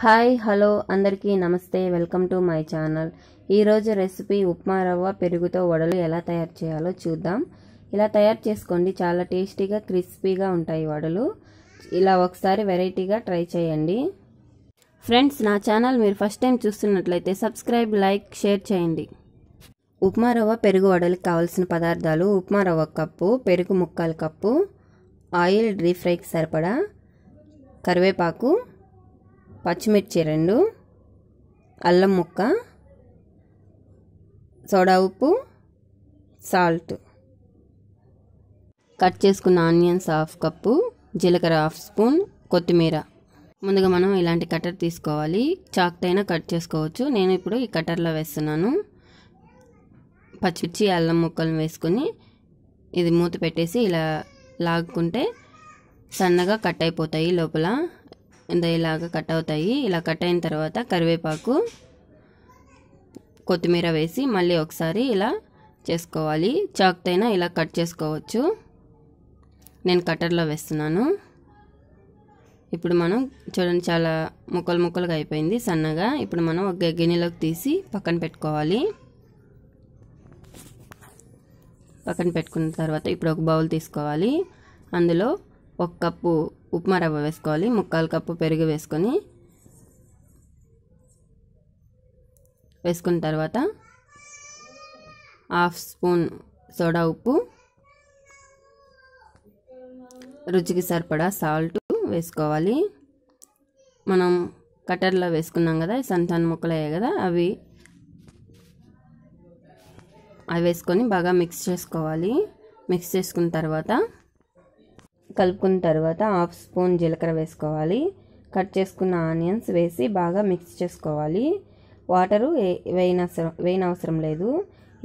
hi hello అందరికీ నమస్తే welcome to my channel ఈరోజు రెసిపీ ఉప్మా రవ్వ పెరుగుతో వడలు ఎలా తయారు చేయాలో చూద్దాం ఇలా తయారు చేసుకోండి చాలా టేస్టీగా క్రిస్పీగా ఉంటాయి వడలు ఇలా ఒకసారి వెరైటీగా ట్రై చేయండి ఫ్రెండ్స్ నా ఛానల్ మీరు ఫస్ట్ టైం చూస్తున్నట్లయితే సబ్స్క్రైబ్ లైక్ షేర్ చేయండి ఉప్మా రవ్వ పెరుగు వడలకు కావాల్సిన పదార్థాలు ఉప్మా రవ్వ కప్పు పెరుగు ముక్కలు కప్పు ఆయిల్ డీప్ ఫ్రైకి సరిపడా కరివేపాకు పచ్చిమిర్చి రెండు అల్లం ముక్క సోడా ఉప్పు సాల్ట్ కట్ చేసుకున్న ఆనియన్స్ హాఫ్ కప్పు జీలకర్ర హాఫ్ స్పూన్ కొత్తిమీర ముందుగా మనం ఇలాంటి కట్టర్ తీసుకోవాలి చాక్తైనా కట్ చేసుకోవచ్చు నేను ఇప్పుడు ఈ కట్టర్లో వేస్తున్నాను పచ్చిమిర్చి అల్లం ముక్కలను వేసుకొని ఇది మూత పెట్టేసి ఇలా లాగుకుంటే సన్నగా కట్ అయిపోతాయి లోపల ఎంత ఇలాగ కట్ అవుతాయి ఇలా కట్ అయిన తర్వాత కరివేపాకు కొత్తిమీర వేసి మళ్ళీ ఒకసారి ఇలా చేసుకోవాలి చాక్తైనా ఇలా కట్ చేసుకోవచ్చు నేను కట్టర్లో వేస్తున్నాను ఇప్పుడు మనం చూడండి చాలా ముక్కలు ముక్కలుగా అయిపోయింది సన్నగా ఇప్పుడు మనం ఒక గిన్నెలోకి తీసి పక్కన పెట్టుకోవాలి పక్కన పెట్టుకున్న తర్వాత ఇప్పుడు ఒక బౌల్ తీసుకోవాలి అందులో ఒక కప్పు ఉప్మా రవ్వ వేసుకోవాలి ముక్కాలు కప్పు పెరుగు వేసుకొని వేసుకున్న తర్వాత హాఫ్ స్పూన్ సోడా ఉప్పు రుచికి సరిపడా సాల్ట్ వేసుకోవాలి మనం కట్టర్లో వేసుకున్నాం కదా సంతాన ముక్కలు అయ్యాయి కదా అవి అవి వేసుకొని బాగా మిక్స్ చేసుకోవాలి మిక్స్ చేసుకున్న తర్వాత కలుపుకున్న తర్వాత హాఫ్ స్పూన్ జీలకర్ర వేసుకోవాలి కట్ చేసుకున్న ఆనియన్స్ వేసి బాగా మిక్స్ చేసుకోవాలి వాటరు వేయనవసరం వేయనవసరం లేదు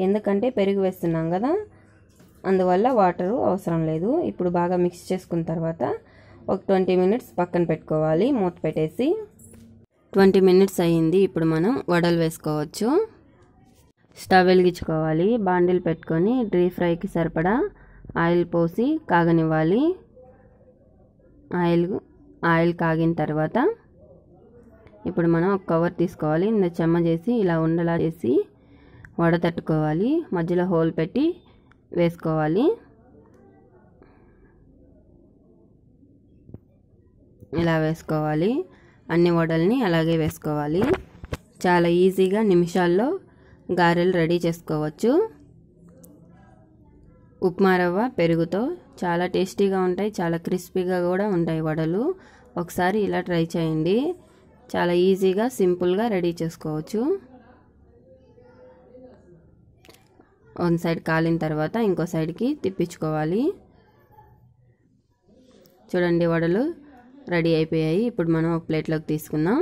ఎందుకంటే పెరుగు వేస్తున్నాం కదా అందువల్ల వాటరు అవసరం లేదు ఇప్పుడు బాగా మిక్స్ చేసుకున్న తర్వాత ఒక ట్వంటీ మినిట్స్ పక్కన పెట్టుకోవాలి మూత పెట్టేసి ట్వంటీ మినిట్స్ అయ్యింది ఇప్పుడు మనం వడలు వేసుకోవచ్చు స్టవ్ వెలిగించుకోవాలి బాండిల్ పెట్టుకొని డ్రీ ఫ్రైకి సరిపడా ఆయిల్ పోసి కాగనివ్వాలి ఆయిల్ ఆయిల్ కాగిన తర్వాత ఇప్పుడు మనం ఒక కవర్ తీసుకోవాలి ఇంత చెమ్మ చేసి ఇలా ఉండలా చేసి వడతట్టుకోవాలి మధ్యలో హోల్ పెట్టి వేసుకోవాలి ఇలా వేసుకోవాలి అన్ని వడల్ని అలాగే వేసుకోవాలి చాలా ఈజీగా నిమిషాల్లో గారెలు రెడీ చేసుకోవచ్చు ఉప్మా రవ్వ పెరుగుతో చాలా టేస్టీగా ఉంటాయి చాలా క్రిస్పీగా కూడా ఉంటాయి వడలు ఒకసారి ఇలా ట్రై చేయండి చాలా ఈజీగా సింపుల్గా రెడీ చేసుకోవచ్చు వన్ సైడ్ కాలిన తర్వాత ఇంకో సైడ్కి తిప్పించుకోవాలి చూడండి వడలు రెడీ అయిపోయాయి ఇప్పుడు మనం ఒక ప్లేట్లోకి తీసుకుందాం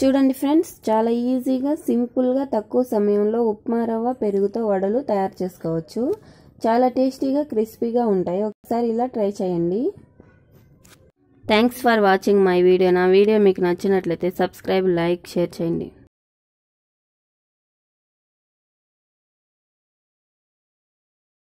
చూడండి ఫ్రెండ్స్ చాలా ఈజీగా సింపుల్గా తక్కువ సమయంలో ఉప్మా రవ్వ పెరుగుతో వడలు తయారు చేసుకోవచ్చు చాలా టేస్టీగా క్రిస్పీగా ఉంటాయి ఒకసారి ఇలా ట్రై చేయండి thanks for watching my video నా వీడియో మీకు నచ్చినట్లయితే సబ్స్క్రైబ్ లైక్ షేర్ చేయండి